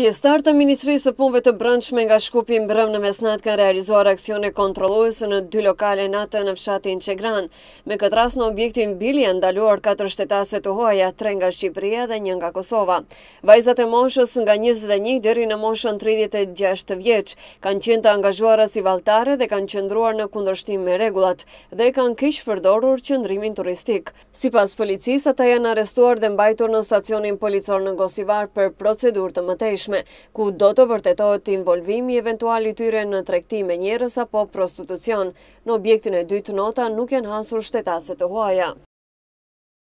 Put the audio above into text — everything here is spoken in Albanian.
Pjestar të Ministrisë së Punve të Brëndshme nga Shkupi brëm në Mesnat kanë realizuar aksione kontrolojse në dy lokale natë në fshatin Qegran. Me këtë ras në objektin Bili janë ndaluar 4 shtetase të hoja, 3 nga Shqipëria dhe një nga Kosova. Vajzat e moshës nga 21 dheri në moshën 36 vjeq, kanë qenë të angazhuara si valtare dhe kanë qëndruar në kundërshtim me regulat dhe kanë kishë përdorur qëndrimin turistik. Si pas policisë, ata janë arestuar dhe mbajtur në stacionin policor në Gosivar për procedur të mëtesh ku do të vërtetohet involvimi eventual i tyre në tregtim me njerëz apo prostitucion në objektin e dytë nota nuk janë hasur shtetase të Huaja